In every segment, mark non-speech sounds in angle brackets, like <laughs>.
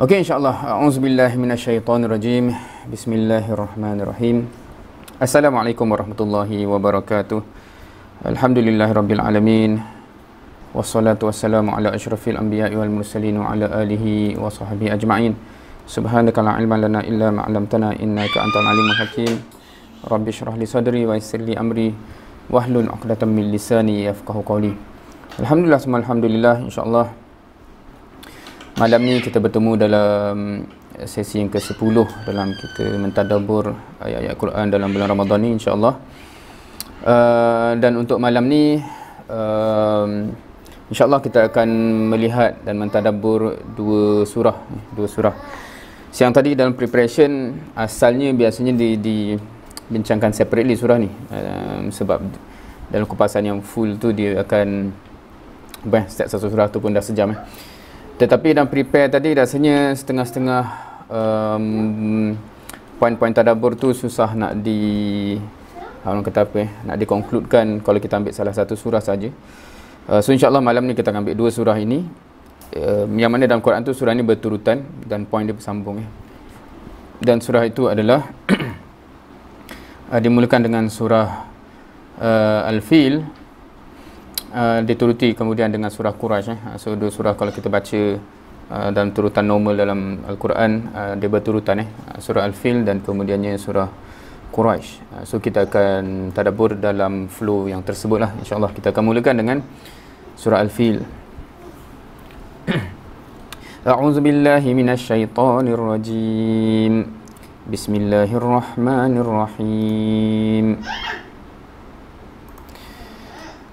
Okey insyaallah. Auzubillahi minasyaitonirrajim. Bismillahirrahmanirrahim. Assalamualaikum warahmatullahi wabarakatuh. Alhamdulillahirabbil alamin. Wassalatu wassalamu ala asyrafil anbiya'i wal mursalin wa ala alihi wa sahbihi ajma'in. Subhanaka la ilma lana illa ma 'allamtana innaka antal alimul hakim. Rabbi shrah li sadri wa yassir li amri wahlul 'uqdatam min lisani yafqahu qawli. Alhamdulillah, alhamdulillah insyaallah. Malam ni kita bertemu dalam sesi yang ke-10 dalam kita mentadabur ayat-ayat Quran dalam bulan Ramadhan ni insya-Allah. Uh, dan untuk malam ni uh, insya-Allah kita akan melihat dan mentadabur dua surah, dua surah. Siang tadi dalam preparation asalnya biasanya di di bincangkan separately surah ni um, sebab dalam kupasan yang full tu dia akan bah, setiap satu surah tu pun dah sejam eh tetapi dalam prepare tadi rasanya setengah-setengah um, poin-poin tadabur tu susah nak di orang kata apa eh, nak dikonkludkan kalau kita ambil salah satu surah saja. Uh, so insyaAllah malam ni kita akan ambil dua surah ini uh, yang mana dalam Quran tu surah ni berturutan dan poin dia bersambung eh. dan surah itu adalah <coughs> uh, dimulakan dengan surah uh, Al-Fil Ah, dituruti kemudian dengan surah Quraisy eh. Ah, so dua surah kalau kita baca uh, dalam turutan normal dalam Al-Quran uh, dia berturutan eh. Surah Al-Fil dan kemudiannya surah Quraisy. Uh, so kita akan tadabbur dalam flow yang tersebut lah. Insya-Allah kita akan mulakan dengan surah Al-Fil. <clears throat> A'udzu billahi Bismillahirrahmanirrahim.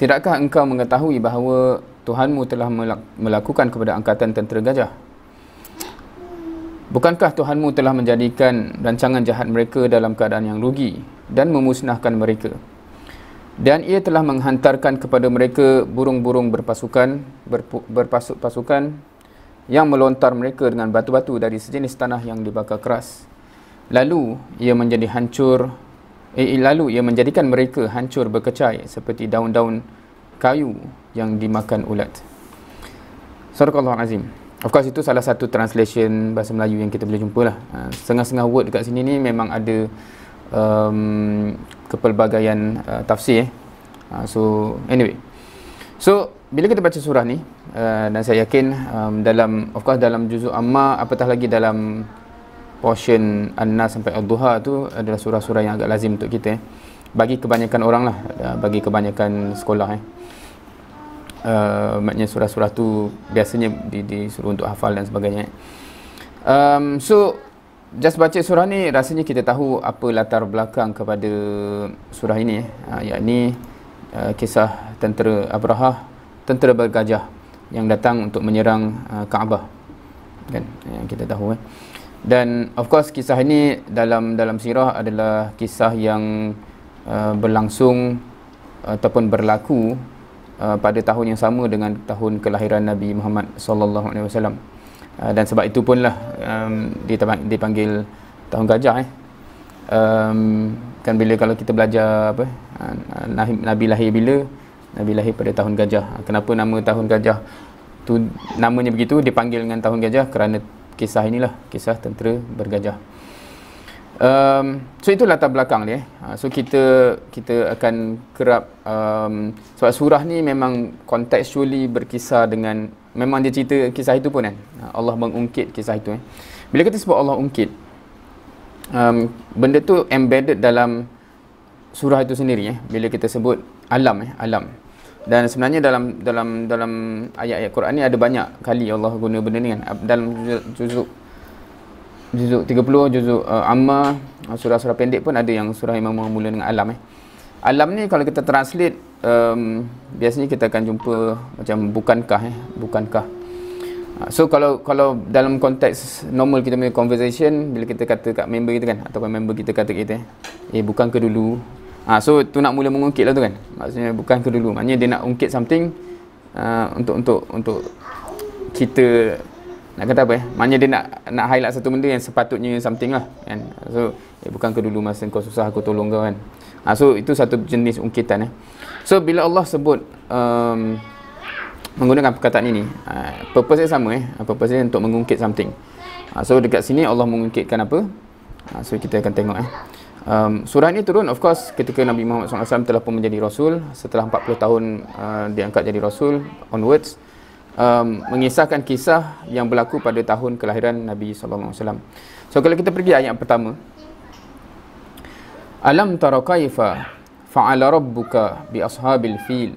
Tidakkah engkau mengetahui bahawa Tuhanmu telah melakukan kepada angkatan tentera gajah? Bukankah Tuhanmu telah menjadikan rancangan jahat mereka dalam keadaan yang rugi dan memusnahkan mereka? Dan ia telah menghantarkan kepada mereka burung-burung berpasukan berpasukan yang melontar mereka dengan batu-batu dari sejenis tanah yang dibakar keras. Lalu ia menjadi hancur Eh, eh, lalu ia menjadikan mereka hancur berkecai seperti daun-daun kayu yang dimakan ulat. Allah azim Of course itu salah satu translation bahasa Melayu yang kita boleh jumpalah. lah. Ha, Sengah-sengah word dekat sini ni memang ada um, kepelbagaian uh, tafsir. Eh. Uh, so anyway. So bila kita baca surah ni uh, dan saya yakin um, dalam of course dalam juzuk amma apatah lagi dalam portion anna sampai ad-duha tu adalah surah-surah yang agak lazim untuk kita eh. bagi kebanyakan orang lah eh, bagi kebanyakan sekolah eh. Uh, maknanya surah-surah tu biasanya di, disuruh untuk hafal dan sebagainya eh. um, so just baca surah ni rasanya kita tahu apa latar belakang kepada surah ini eh. uh, yakni uh, kisah tentera Abraha tentera bergajah yang datang untuk menyerang uh, Kaabah kan yang kita tahu eh dan of course kisah ini dalam dalam sirah adalah kisah yang uh, berlangsung uh, ataupun berlaku uh, pada tahun yang sama dengan tahun kelahiran Nabi Muhammad sallallahu alaihi wasallam uh, dan sebab itu punlah um, dipanggil tahun gajah eh um, kan bila kalau kita belajar apa uh, Nabi, Nabi lahir bila Nabi lahir pada tahun gajah kenapa nama tahun gajah tu namanya begitu dipanggil dengan tahun gajah kerana kisah inilah kisah tentera bergajah um, so itu latar belakang dia eh. Ha, so kita kita akan kerap um, sebab surah ni memang contextually berkisah dengan memang dia cerita kisah itu pun kan ha, Allah mengungkit kisah itu eh. bila kita sebut Allah ungkit um, benda tu embedded dalam surah itu sendiri eh. bila kita sebut alam eh, alam dan sebenarnya dalam dalam dalam ayat-ayat Quran ni ada banyak kali Allah guna benda ni kan dalam juzuk juzuk 30 juzuk uh, amma uh, surah-surah pendek pun ada yang surah Imam mula dengan alam eh alam ni kalau kita translate um, biasanya kita akan jumpa macam bukankah eh bukankah uh, so kalau kalau dalam konteks normal kita punya conversation bila kita kata kat member kita kan ataupun member kita kata kita eh, eh bukan ke dulu Ha, so tu nak mula mengungkit lah tu kan. Maksudnya bukan ke dulu. Maknanya dia nak ungkit something uh, untuk untuk untuk kita nak kata apa ya? Eh? Maknanya dia nak nak highlight satu benda yang sepatutnya something lah kan. So eh, bukan ke dulu masa kau susah aku tolong kau kan. Ha, so itu satu jenis ungkitan eh. So bila Allah sebut um, menggunakan perkataan ini, uh, purpose dia sama eh. Purpose dia untuk mengungkit something. Uh, so dekat sini Allah mengungkitkan apa? Uh, so kita akan tengok eh um, surah ini turun of course ketika Nabi Muhammad SAW telah pun menjadi Rasul setelah 40 tahun uh, diangkat jadi Rasul onwards um, mengisahkan kisah yang berlaku pada tahun kelahiran Nabi SAW so kalau kita pergi ayat pertama Alam tara kaifa fa'ala rabbuka bi ashabil fil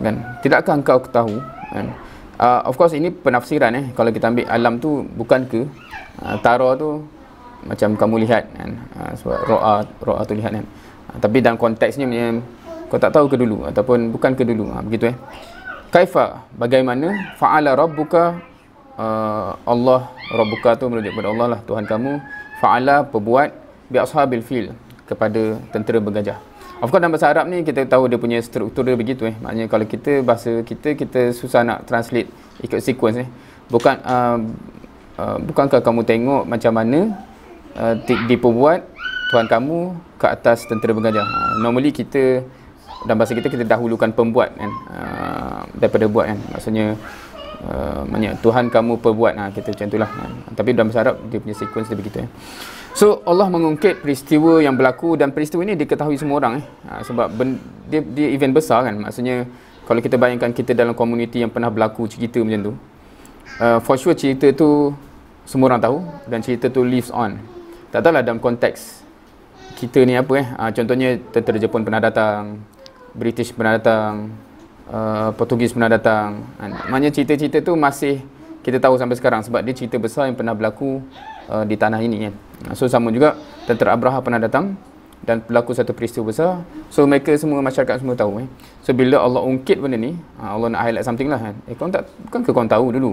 kan tidakkah engkau ketahu kan uh, of course ini penafsiran eh kalau kita ambil alam tu bukan ke uh, tara tu macam kamu lihat kan ha, sebab roa roa tu lihat kan ha, tapi dalam konteksnya kau tak tahu ke dulu ataupun bukan ke dulu ha, begitu eh kaifa bagaimana fa'ala rabbuka uh, Allah rabbuka tu merujuk kepada Allah lah Tuhan kamu fa'ala perbuat bi ashabil fil kepada tentera bergajah of course dalam bahasa Arab ni kita tahu dia punya struktur dia begitu eh maknanya kalau kita bahasa kita kita susah nak translate ikut sequence eh bukan uh, uh, bukankah kamu tengok macam mana Uh, di, diperbuat tuan kamu ke atas tentera pengajar. Ha, uh, normally kita dalam bahasa kita kita dahulukan pembuat kan. Ha, daripada buat kan. Maksudnya Uh, Tuhan kamu perbuat nah, kita macam itulah nah, tapi dalam bahasa Arab dia punya sequence dia begitu eh. so Allah mengungkit peristiwa yang berlaku dan peristiwa ini diketahui semua orang eh. Nah, sebab ben, dia, dia event besar kan maksudnya kalau kita bayangkan kita dalam komuniti yang pernah berlaku cerita macam tu uh, for sure cerita tu semua orang tahu dan cerita tu lives on tak tahulah dalam konteks kita ni apa eh uh, contohnya tentera Jepun pernah datang British pernah datang uh, Portugis pernah datang kan. maknanya cerita-cerita tu masih kita tahu sampai sekarang sebab dia cerita besar yang pernah berlaku uh, di tanah ini kan. so sama juga tentera Abraha pernah datang dan berlaku satu peristiwa besar so mereka semua masyarakat semua tahu eh. so bila Allah ungkit benda ni Allah nak highlight something lah kan. eh, kau tak, bukan ke tahu dulu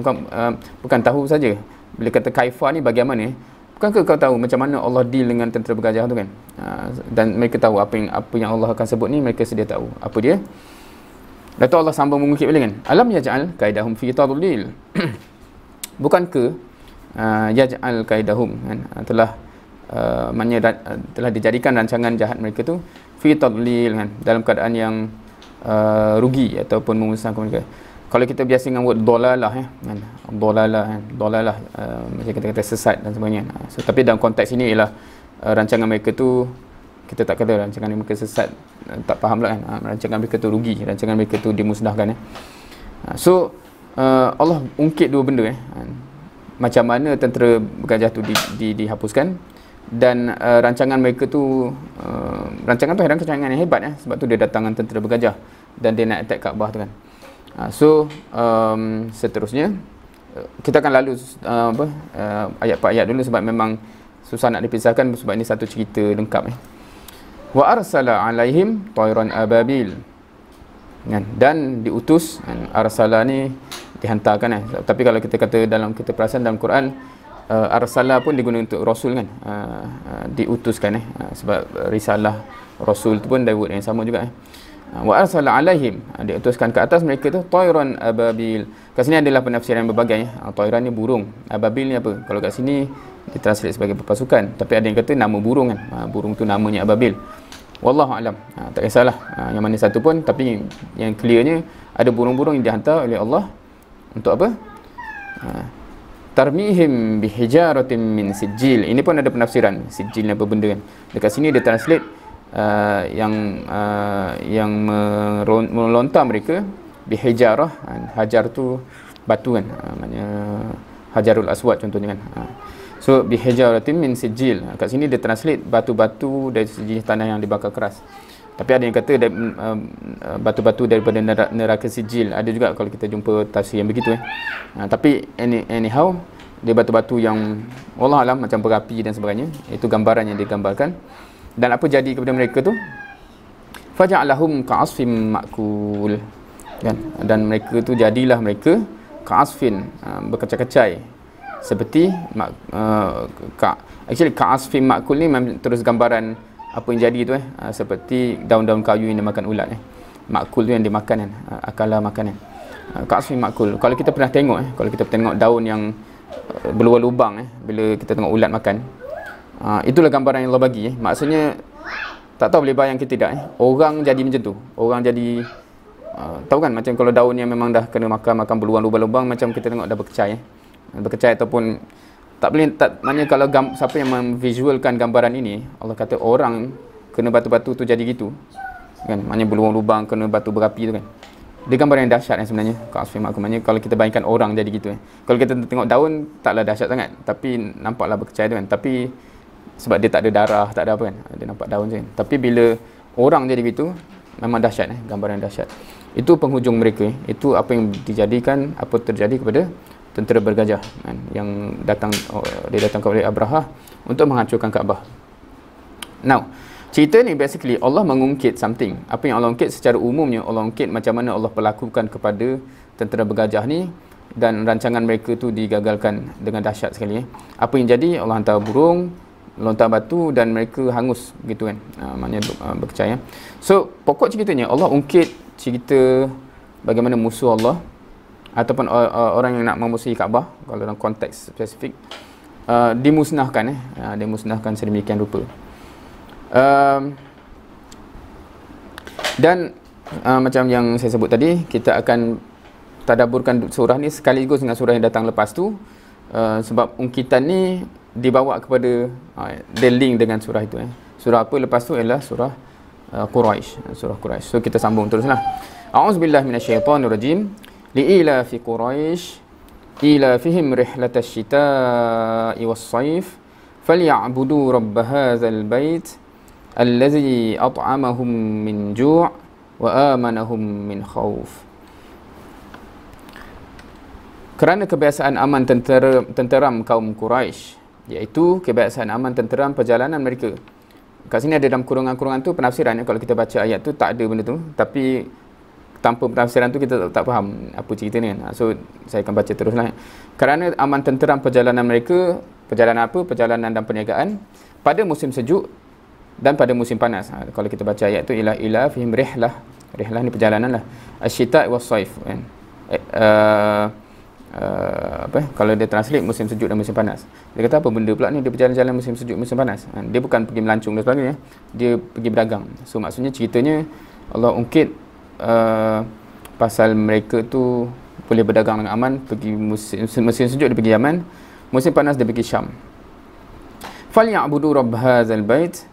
kau, uh, bukan tahu saja bila kata kaifah ni bagaimana eh? Bukankah kau tahu macam mana Allah deal dengan tentera bergajah tu kan? Ha, dan mereka tahu apa yang apa yang Allah akan sebut ni mereka sedia tahu. Apa dia? Lepas Allah sambung mengukip balik kan? Alam yaj'al kaidahum fi tadlil. <clears throat> Bukankah uh, yaj'al kaidahum kan? Ha, telah uh, manya, uh, telah dijadikan rancangan jahat mereka tu fi lil kan? Dalam keadaan yang uh, rugi ataupun mengusahakan mereka kalau kita biasa dengan word dolalah ya eh. kan dolalah kan eh. dolalah uh, eh, macam kita kata sesat dan sebagainya ha, so, tapi dalam konteks ini ialah uh, rancangan mereka tu kita tak kata rancangan mereka sesat uh, tak faham lah kan uh, rancangan mereka tu rugi rancangan mereka tu dimusnahkan ya uh, so uh, Allah ungkit dua benda ya uh, macam mana tentera gajah tu di, di, dihapuskan dan uh, rancangan mereka tu uh, rancangan tu heran rancangan yang hebat ya sebab tu dia datang dengan tentera bergajah dan dia nak attack Kaabah tu kan Ah, so um, seterusnya eh, kita akan lalu uh, apa eh, ayat per ayat dulu sebab memang susah nak dipisahkan sebab ini satu cerita lengkap ni. Wa arsala alaihim tayran ababil. Kan dan diutus kan arsala ni dihantarkan eh. Tapi kalau kita kata dalam kita perasan dalam Quran uh, arsala pun digunakan untuk rasul kan. Uh, uh, diutuskan eh uh, sebab risalah rasul tu pun Dawud yang sama juga eh. Ah, wa arsala alaihim ah, diutuskan ke atas mereka tu toiron ababil kat sini adalah penafsiran yang berbagai ya. ah, toiron ni burung ababil ni apa kalau kat sini ditranslate sebagai pasukan tapi ada yang kata nama burung kan burung tu namanya ababil wallahu alam tak kisahlah yang mana satu pun tapi yang clearnya ada burung-burung yang dihantar oleh Allah untuk apa tarmihim bihijaratin min sijil ini pun ada penafsiran sijil ni apa benda kan dekat sini dia translate uh, yang uh, yang melontar mereka bihijarah hajar tu batu kan uh, maknanya hajarul aswad contohnya kan uh. so bihijarah tim min sijil uh, kat sini dia translate batu-batu dari sejenis tanah yang dibakar keras tapi ada yang kata mm, um, uh, batu-batu daripada neraka sijil ada juga kalau kita jumpa tafsir yang begitu eh uh, tapi any, anyhow dia batu-batu yang Allah alam macam berapi dan sebagainya itu gambaran yang digambarkan dan apa jadi kepada mereka tu faja'alahum ka'asfim makul kan dan mereka tu jadilah mereka ka'asfin ha, berkecai-kecai seperti mak, uh, ka actually ka'asfim makul ni memang terus gambaran apa yang jadi tu eh ha, seperti daun-daun kayu yang dimakan ulat eh makul tu yang dimakan kan eh. akala makanan eh. ka'asfim makul kalau kita pernah tengok eh kalau kita tengok daun yang berlubang-lubang eh bila kita tengok ulat makan Ha, itulah gambaran yang Allah bagi. Eh. Maksudnya, tak tahu boleh kita tidak. Eh. Orang jadi macam tu. Orang jadi... Uh, tahu kan macam kalau daun yang memang dah kena makan makan beluang lubang-lubang macam kita tengok dah berkecai eh? Ha, berkecai ataupun tak boleh tak maknanya kalau gam, siapa yang memvisualkan gambaran ini Allah kata orang kena batu-batu tu jadi gitu kan maknanya beluang lubang kena batu berapi tu kan dia gambaran yang dahsyat eh, sebenarnya kalau asfim aku maknanya kalau kita bayangkan orang jadi gitu eh? kalau kita tengok daun taklah dahsyat sangat tapi nampaklah berkecai tu kan tapi sebab dia tak ada darah, tak ada apa kan. Dia nampak daun je. Tapi bila orang jadi begitu, memang dahsyat eh, gambaran dahsyat. Itu penghujung mereka. Eh. Itu apa yang dijadikan, apa terjadi kepada tentera bergajah kan, yang datang oh, dia datang kepada Abraha untuk menghancurkan Kaabah. Now, cerita ni basically Allah mengungkit something. Apa yang Allah ungkit secara umumnya Allah ungkit macam mana Allah pelakukan kepada tentera bergajah ni dan rancangan mereka tu digagalkan dengan dahsyat sekali. Eh. Apa yang jadi Allah hantar burung lontar batu dan mereka hangus gitu kan ha, maknanya uh, ah, berkecaya so pokok ceritanya Allah ungkit cerita bagaimana musuh Allah ataupun uh, orang yang nak memusuhi Kaabah kalau dalam konteks spesifik uh, dimusnahkan eh uh, dimusnahkan sedemikian rupa uh, dan uh, macam yang saya sebut tadi kita akan tadaburkan surah ni sekaligus dengan surah yang datang lepas tu Uh, sebab ungkitan ni dibawa kepada uh, the link dengan surah itu eh. Surah apa lepas tu ialah surah uh, Quraisy, uh, surah Quraisy. So kita sambung teruslah. A'udzubillah minasyaitonir rajim. Li'ila fi Quraisy ila fihim rihlatash shita'i was-saif falyabudu rabb hadzal bait allazi at'amahum min ju' wa amanahum min khawf kerana kebiasaan aman tentera, tenteram kaum Quraisy iaitu kebiasaan aman tenteram perjalanan mereka kat sini ada dalam kurungan-kurungan tu penafsirannya kalau kita baca ayat tu tak ada benda tu tapi tanpa penafsiran tu kita tak, tak faham apa cerita ni ha, so saya akan baca terus lah kerana aman tenteram perjalanan mereka perjalanan apa? perjalanan dan perniagaan pada musim sejuk dan pada musim panas ha, kalau kita baca ayat tu ilah ilah fihim rihlah rihlah ni perjalanan lah asyita wa saif kan? eh, uh, uh, apa kalau dia translate musim sejuk dan musim panas dia kata apa benda pula ni dia berjalan-jalan musim sejuk musim panas ha, dia bukan pergi melancung dan sebagainya dia pergi berdagang so maksudnya ceritanya Allah ungkit uh, pasal mereka tu boleh berdagang dengan aman pergi musim musim sejuk dia pergi Yaman musim panas dia pergi Syam fal ya'budu rabb hadzal bait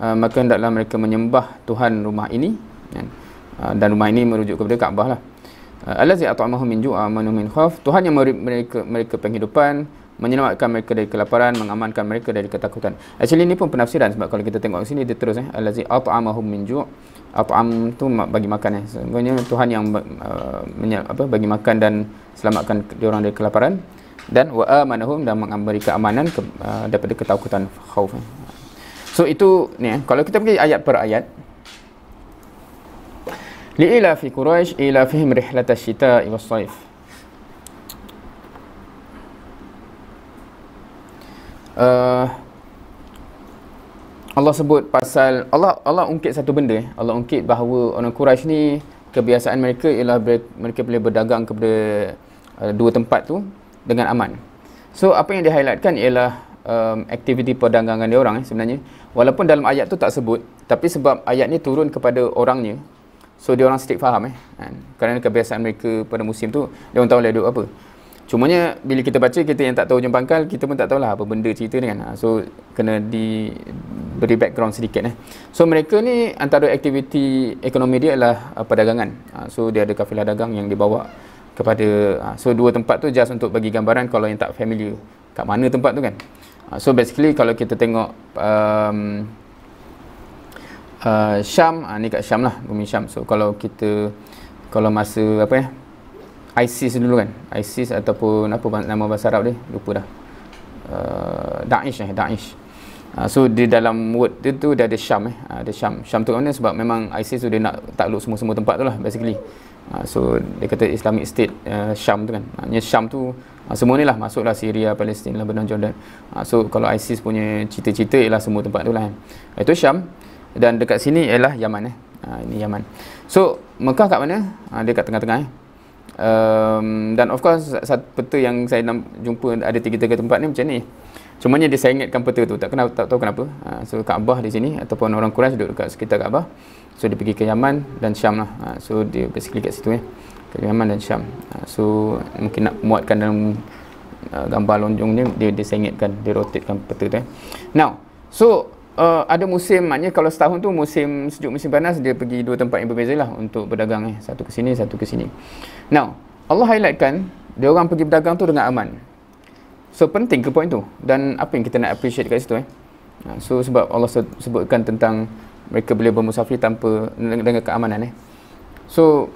eh, maka hendaklah mereka menyembah Tuhan rumah ini kan? Uh, dan rumah ini merujuk kepada Kaabah lah Allazi at'amahum min ju'a wa min khauf. Tuhan yang memberi mereka mereka penghidupan, menyelamatkan mereka dari kelaparan, mengamankan mereka dari ketakutan. Actually ini pun penafsiran sebab kalau kita tengok sini dia terus eh allazi at'amahum min ju' at'am tu bagi makan eh. Sebenarnya Tuhan yang uh, apa bagi makan dan selamatkan orang dari kelaparan dan wa amanahum dan memberi keamanan ke, uh, daripada ketakutan khauf. Eh. So itu ni eh. kalau kita pergi ayat per ayat لإلى في قريش إلى فهم رحلة الشتاء والصيف uh, Allah sebut pasal Allah Allah ungkit satu benda Allah ungkit bahawa orang Quraisy ni kebiasaan mereka ialah mereka boleh berdagang kepada uh, dua tempat tu dengan aman. So apa yang dihighlightkan ialah um, aktiviti perdagangan dia orang eh, sebenarnya walaupun dalam ayat tu tak sebut tapi sebab ayat ni turun kepada orangnya So dia orang sedikit faham eh. Kan? Kerana kebiasaan mereka pada musim tu, dia orang tahu lah duduk apa. Cumanya bila kita baca, kita yang tak tahu hujung pangkal, kita pun tak tahu lah apa benda cerita ni kan. Ha, so kena di beri background sedikit eh. So mereka ni antara aktiviti ekonomi dia adalah uh, perdagangan. Uh, so dia ada kafilah dagang yang dibawa kepada uh, so dua tempat tu just untuk bagi gambaran kalau yang tak familiar kat mana tempat tu kan. Uh, so basically kalau kita tengok um, uh, Syam uh, ni kat Syam lah bumi Syam so kalau kita kalau masa apa ya ISIS dulu kan ISIS ataupun apa nama bahasa Arab dia lupa dah uh, Daesh eh Daesh uh, so di dalam word dia tu dia ada Syam eh uh, ah, ada Syam Syam tu kat mana sebab memang ISIS tu dia nak takluk semua-semua tempat tu lah basically Uh, so dia kata Islamic State uh, Syam tu kan maknanya Syam tu uh, semua ni lah masuklah Syria, Palestin, Lebanon, lah, Jordan uh, so kalau ISIS punya cita-cita ialah semua tempat tu lah kan. itu Syam dan dekat sini ialah Yaman eh. Ha, ini Yaman. So, Mekah kat mana? Ha, dia kat tengah-tengah eh. Um, dan of course satu peta yang saya jumpa ada tiga-tiga tempat ni macam ni. Cuma dia saya ingatkan peta tu tak kenal tak tahu kenapa. Ha, so Kaabah di sini ataupun orang Quraisy duduk dekat sekitar Kaabah. So dia pergi ke Yaman dan Syam lah. Ha, so dia basically kat situ eh. Ke Yaman dan Syam. Ha, so mungkin nak muatkan dalam uh, gambar lonjong ni dia dia sengitkan dia rotatekan peta tu eh. Now, so uh, ada musim maknanya kalau setahun tu musim sejuk musim panas dia pergi dua tempat yang berbeza lah untuk berdagang eh. satu ke sini satu ke sini now Allah highlightkan dia orang pergi berdagang tu dengan aman so penting ke point tu dan apa yang kita nak appreciate kat situ eh so sebab Allah sebutkan tentang mereka boleh bermusafir tanpa dengan keamanan eh so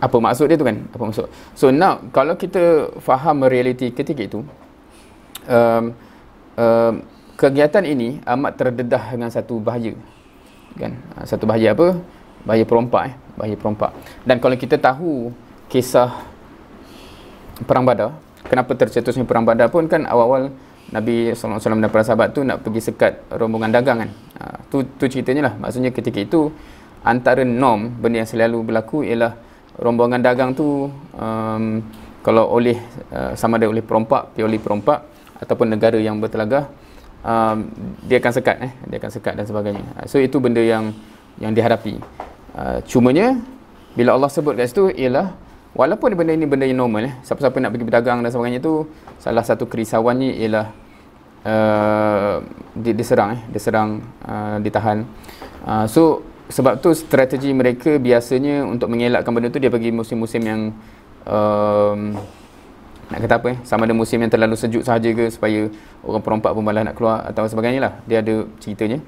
apa maksud dia tu kan apa maksud so now kalau kita faham realiti ketika itu um, um, kegiatan ini amat terdedah dengan satu bahaya kan ah, satu bahaya apa bahaya perompak eh bahaya perompak dan kalau kita tahu kisah perang badar kenapa tercetusnya perang badar pun kan awal-awal Nabi SAW dan para sahabat tu nak pergi sekat rombongan dagang kan ha, tu, tu ceritanya lah maksudnya ketika itu antara norm benda yang selalu berlaku ialah rombongan dagang tu um, kalau oleh uh, sama ada oleh perompak pioli perompak ataupun negara yang bertelagah um, dia akan sekat eh dia akan sekat dan sebagainya uh, so itu benda yang yang dihadapi uh, cumanya bila Allah sebut kat situ ialah walaupun benda ini benda yang normal eh siapa-siapa nak pergi berdagang dan sebagainya tu salah satu kerisauannya ialah uh, di, diserang eh diserang uh, ditahan uh, so sebab tu strategi mereka biasanya untuk mengelakkan benda tu dia pergi musim-musim yang uh, nak kata apa eh? sama ada musim yang terlalu sejuk sahaja ke supaya orang perompak pun malah nak keluar atau sebagainya lah dia ada ceritanya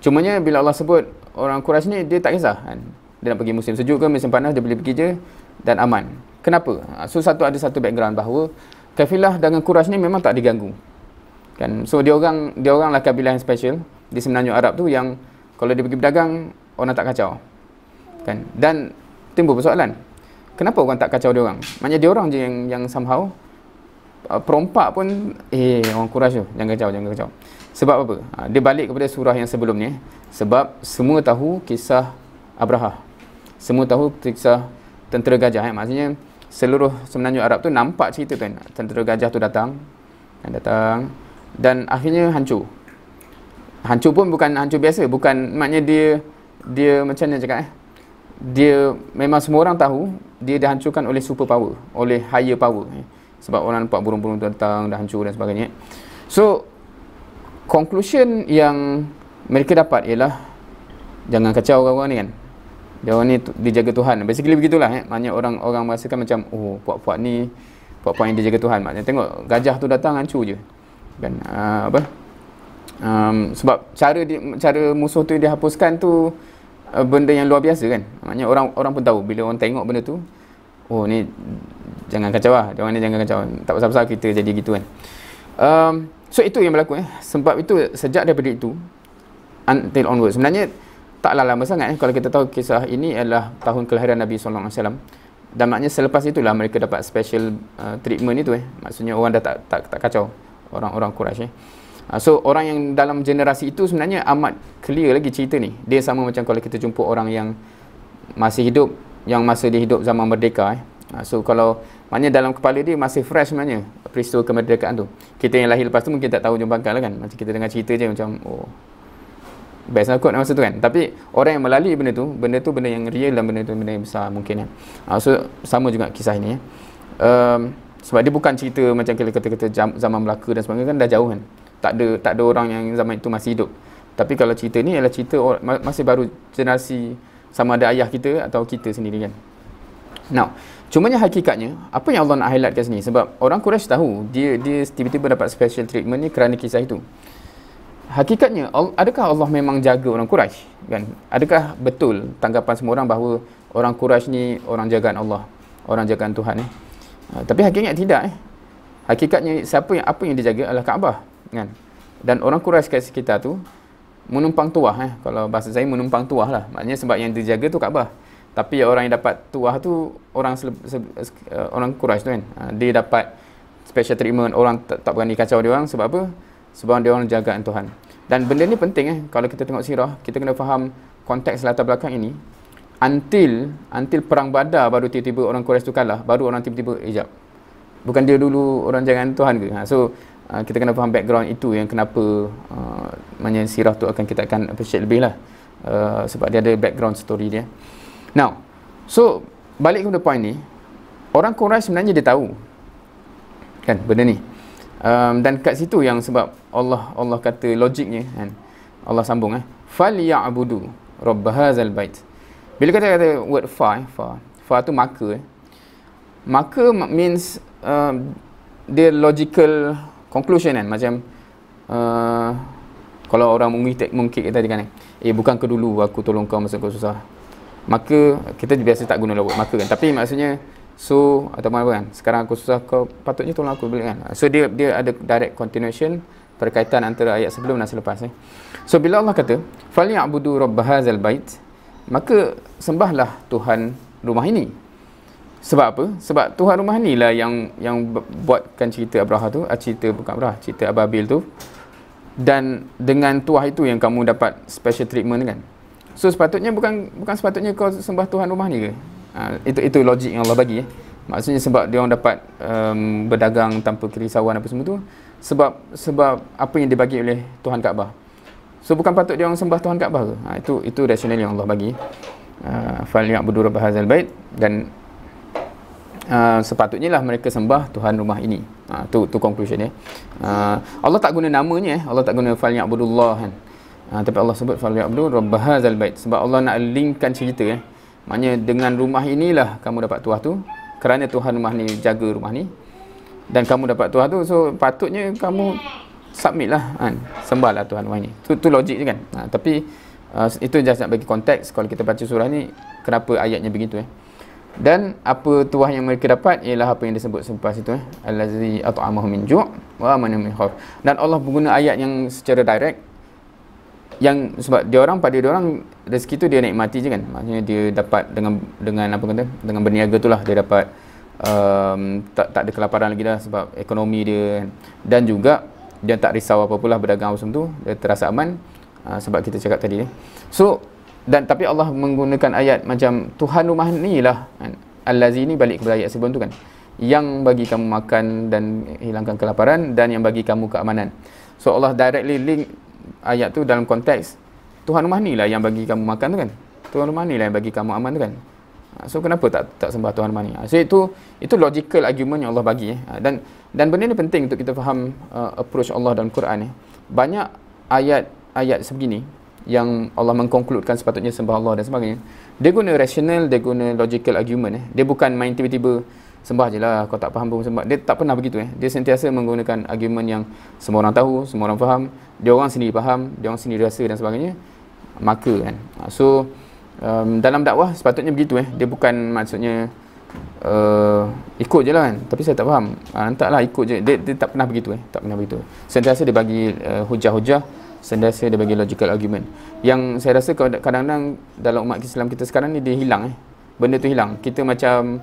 cumanya bila Allah sebut orang Quraisy ni dia tak kisah kan dia nak pergi musim sejuk ke musim panas dia boleh pergi je dan aman kenapa ah, so satu ada satu background bahawa kafilah dengan Quraisy ni memang tak diganggu kan so dia orang dia orang lah kabilah yang special di semenanjung Arab tu yang kalau dia pergi berdagang orang tak kacau kan dan timbul persoalan kenapa orang tak kacau dia orang maknanya dia orang je yang yang somehow uh, perompak pun eh orang kurang tu jangan kacau jangan kacau sebab apa uh, dia balik kepada surah yang sebelum ni sebab semua tahu kisah Abraha semua tahu kisah tentera gajah eh? maksudnya seluruh semenanjung Arab tu nampak cerita kan tentera gajah tu datang dan datang dan akhirnya hancur hancur pun bukan hancur biasa bukan maknanya dia dia macam ni cakap eh dia memang semua orang tahu dia dihancurkan oleh super power oleh higher power sebab orang nampak burung-burung datang dah hancur dan sebagainya so conclusion yang mereka dapat ialah jangan kacau orang-orang ni kan dia orang ni dijaga Tuhan basically begitulah eh banyak orang orang merasakan macam oh puak-puak ni puak-puak yang dijaga Tuhan maknanya tengok gajah tu datang hancur je dan uh, apa um, sebab cara di, cara musuh tu dihapuskan tu Eh, benda yang luar biasa kan maknanya orang orang pun tahu bila orang tengok benda tu oh ni jangan kacau lah orang ni jangan kacau tak pasal-pasal kita jadi gitu kan um, so itu yang berlaku eh. sebab itu sejak daripada itu until onwards sebenarnya taklah lama sangat eh. kalau kita tahu kisah ini adalah tahun kelahiran Nabi SAW dan maknanya selepas itulah mereka dapat special uh, treatment itu eh. maksudnya orang dah tak tak, tak kacau orang-orang Quraisy eh. Ah, so orang yang dalam generasi itu sebenarnya amat clear lagi cerita ni. Dia sama macam kalau kita jumpa orang yang masih hidup yang masa dia hidup zaman merdeka eh. Ah, so kalau maknanya dalam kepala dia masih fresh sebenarnya peristiwa kemerdekaan tu. Kita yang lahir lepas tu mungkin tak tahu jumpa kan lah kan. Macam kita dengar cerita je macam oh best lah kot masa tu kan. Tapi orang yang melalui benda tu, benda tu benda yang real dan benda tu benda yang besar mungkin kan. Eh. Ah, so sama juga kisah ni eh. Um, sebab dia bukan cerita macam kita kata-kata zaman Melaka dan sebagainya kan dah jauh kan tak ada tak ada orang yang zaman itu masih hidup. Tapi kalau cerita ni ialah cerita masih baru generasi sama ada ayah kita atau kita sendiri kan. Now, yang hakikatnya apa yang Allah nak highlight kat sini sebab orang Quraisy tahu dia dia tiba-tiba dapat special treatment ni kerana kisah itu. Hakikatnya adakah Allah memang jaga orang Quraisy kan? Adakah betul tanggapan semua orang bahawa orang Quraisy ni orang jagaan Allah, orang jagaan Tuhan eh? Uh, tapi hakikatnya tidak eh. Hakikatnya siapa yang apa yang dijaga adalah Kaabah kan dan orang Quraisy kat sekitar tu menumpang tuah eh kalau bahasa saya menumpang tuah lah Maksudnya sebab yang dijaga tu Kaabah tapi orang yang dapat tuah tu orang se- se- uh, orang Quraisy tu kan uh, dia dapat special treatment orang tak, tak berani kacau dia orang sebab apa sebab dia orang jaga Tuhan dan benda ni penting eh kalau kita tengok sirah kita kena faham konteks latar belakang ini until until perang badar baru tiba-tiba orang Quraisy tu kalah baru orang tiba-tiba hijab. bukan dia dulu orang jaga Tuhan ke ha, so Ah, kita kena faham background itu yang kenapa uh, ah, sirah tu akan kita akan appreciate lebih lah uh, sebab dia ada background story dia now so balik kepada point ni orang Quraisy sebenarnya dia tahu kan benda ni um, dan kat situ yang sebab Allah Allah kata logiknya kan Allah sambung eh fal ya'budu rabb hadzal bait bila kata kata word fa eh, fa fa tu maka eh. maka means uh, dia logical conclusion kan macam uh, kalau orang mungkin tak kita dengan eh bukan ke dulu aku tolong kau masa kau susah maka kita biasa tak guna lawat maka kan tapi maksudnya so ataupun apa kan sekarang aku susah kau patutnya tolong aku boleh kan so dia dia ada direct continuation perkaitan antara ayat sebelum dan selepas eh so bila Allah kata fali'budu rabb hazal bait maka sembahlah tuhan rumah ini sebab apa? Sebab Tuhan rumah ni lah yang yang buatkan cerita Abraha tu, ah, cerita bukan Abraha, cerita Ababil tu. Dan dengan tuah itu yang kamu dapat special treatment kan. So sepatutnya bukan bukan sepatutnya kau sembah tuhan rumah ni ke? Ha, itu itu logik yang Allah bagi ya. Maksudnya sebab dia orang dapat um, berdagang tanpa kerisauan apa semua tu sebab sebab apa yang dibagi oleh Tuhan Kaabah. So bukan patut dia orang sembah Tuhan Kaabah ke? Ha, itu itu rasional yang Allah bagi. Uh, Fal ya'budu rabb hadzal bait dan uh, sepatutnya lah mereka sembah Tuhan rumah ini. uh, tu, tu conclusion ya. Uh, Allah tak guna namanya eh. Allah tak guna falya'budullah kan. Uh, tapi Allah sebut falya'budu rabbahazal bait. Sebab Allah nak linkkan cerita eh. Maknanya dengan rumah inilah kamu dapat tuah tu. Kerana Tuhan rumah ni jaga rumah ni. Dan kamu dapat tuah tu. So patutnya kamu submit lah kan. Sembah Tuhan rumah ni. Tu, tu logik je kan. Uh, tapi uh, itu just nak bagi konteks. Kalau kita baca surah ni. Kenapa ayatnya begitu eh dan apa tuah yang mereka dapat ialah apa yang disebut selepas itu eh allazi at'amahum min ju' wa amana min khauf dan Allah guna ayat yang secara direct yang sebab dia orang pada dia orang rezeki tu dia nikmati mati je kan maknanya dia dapat dengan dengan apa kata dengan berniaga tu lah dia dapat um, tak tak ada kelaparan lagi dah sebab ekonomi dia kan? dan juga dia tak risau apa-apalah berdagang apa semua tu dia terasa aman uh, sebab kita cakap tadi eh. so dan tapi Allah menggunakan ayat macam Tuhan rumah ni lah kan? Al-Lazi ni balik kepada ayat sebelum tu kan yang bagi kamu makan dan hilangkan kelaparan dan yang bagi kamu keamanan so Allah directly link ayat tu dalam konteks Tuhan rumah ni lah yang bagi kamu makan tu kan Tuhan rumah ni lah yang bagi kamu aman tu kan ha, so kenapa tak tak sembah Tuhan rumah ni ha, so itu itu logical argument yang Allah bagi eh. ha, dan dan benda ni penting untuk kita faham uh, approach Allah dalam Quran ni eh. banyak ayat ayat sebegini yang Allah mengkonkludkan sepatutnya sembah Allah dan sebagainya dia guna rational dia guna logical argument eh dia bukan main tiba-tiba sembah je lah kau tak faham pun sembah dia tak pernah begitu eh dia sentiasa menggunakan argument yang semua orang tahu semua orang faham dia orang sendiri faham dia orang sendiri rasa dan sebagainya maka kan ah, so um, dalam dakwah sepatutnya begitu eh dia bukan maksudnya uh, ikut je lah kan tapi saya tak faham ha, ah, entahlah ikut je dia, dia tak pernah begitu eh tak pernah begitu sentiasa dia bagi uh, hujah-hujah sentiasa dia bagi logical argument yang saya rasa kadang-kadang dalam umat Islam kita sekarang ni dia hilang eh benda tu hilang kita macam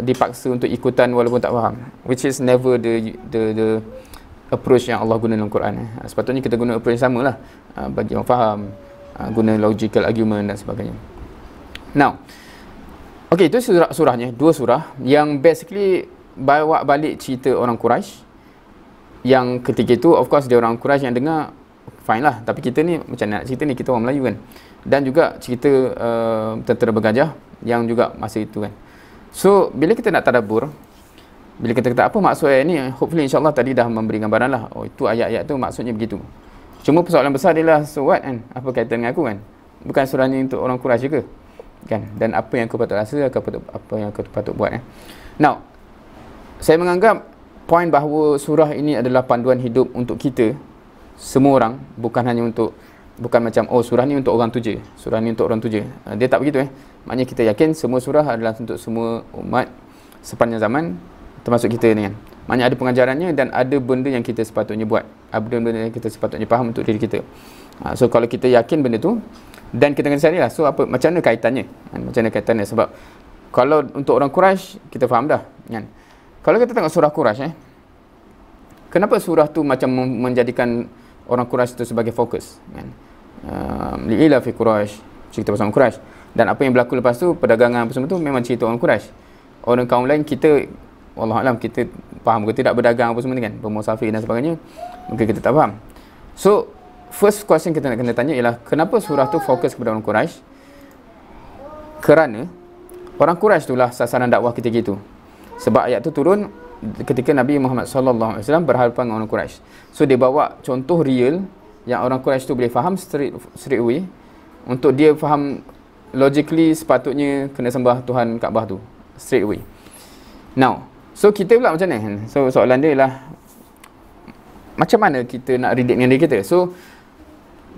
dipaksa untuk ikutan walaupun tak faham which is never the the the approach yang Allah guna dalam Quran eh. Ha, sepatutnya kita guna approach yang samalah ha, bagi orang faham ha, guna logical argument dan sebagainya now Okay, itu surah, surahnya. Dua surah yang basically bawa balik cerita orang Quraisy. Yang ketiga itu, of course, dia orang Quraisy yang dengar fine lah tapi kita ni macam nak cerita ni kita orang Melayu kan dan juga cerita uh, tentera bergajah yang juga masa itu kan so bila kita nak tadabur bila kita kata apa maksud ayat ni hopefully insyaAllah tadi dah memberi gambaran lah oh itu ayat-ayat tu maksudnya begitu cuma persoalan besar dia lah so what kan apa kaitan dengan aku kan bukan surah ni untuk orang kurash ke kan dan apa yang aku patut rasa aku patut, apa yang aku patut buat eh? now saya menganggap point bahawa surah ini adalah panduan hidup untuk kita semua orang bukan hanya untuk bukan macam oh surah ni untuk orang tu je surah ni untuk orang tu je ah, dia tak begitu eh maknanya kita yakin semua surah adalah untuk semua umat sepanjang zaman termasuk kita ni kan maknanya ada pengajarannya dan ada benda yang kita sepatutnya buat ada benda yang kita sepatutnya faham untuk diri kita ah, so kalau kita yakin benda tu dan kita kena lah so apa macam mana kaitannya kan, macam mana kaitannya sebab kalau untuk orang Quraisy kita faham dah kan kalau kita tengok surah Quraisy eh kenapa surah tu macam menjadikan orang Quraisy itu sebagai fokus kan ehm, liila fi Quraisy cerita pasal Quraisy dan apa yang berlaku lepas tu perdagangan apa semua tu memang cerita orang Quraisy orang kaum lain kita wallahu alam kita faham ke tidak berdagang apa semua ni kan bermusafir dan sebagainya mungkin kita tak faham so first question kita nak kena tanya ialah kenapa surah tu fokus kepada orang Quraisy kerana orang Quraisy itulah sasaran dakwah kita gitu sebab ayat tu turun ketika Nabi Muhammad sallallahu alaihi wasallam berhadapan dengan orang Quraisy So dia bawa contoh real yang orang Quraisy tu boleh faham straight, straight away untuk dia faham logically sepatutnya kena sembah Tuhan Kaabah tu straight away. Now, so kita pula macam ni. So soalan dia ialah macam mana kita nak redeem dengan diri kita? So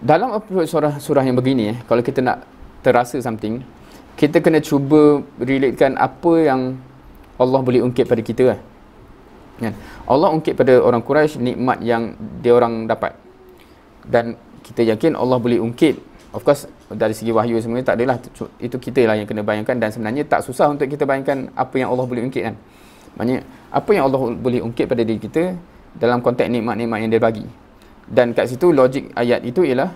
dalam approach surah, surah yang begini eh, kalau kita nak terasa something, kita kena cuba relatekan apa yang Allah boleh ungkit pada kita lah. Eh kan Allah ungkit pada orang Quraisy nikmat yang dia orang dapat dan kita yakin Allah boleh ungkit of course dari segi wahyu semuanya tak adalah itu kita lah yang kena bayangkan dan sebenarnya tak susah untuk kita bayangkan apa yang Allah boleh ungkit kan maknanya apa yang Allah boleh ungkit pada diri kita dalam konteks nikmat-nikmat yang dia bagi dan kat situ logik ayat itu ialah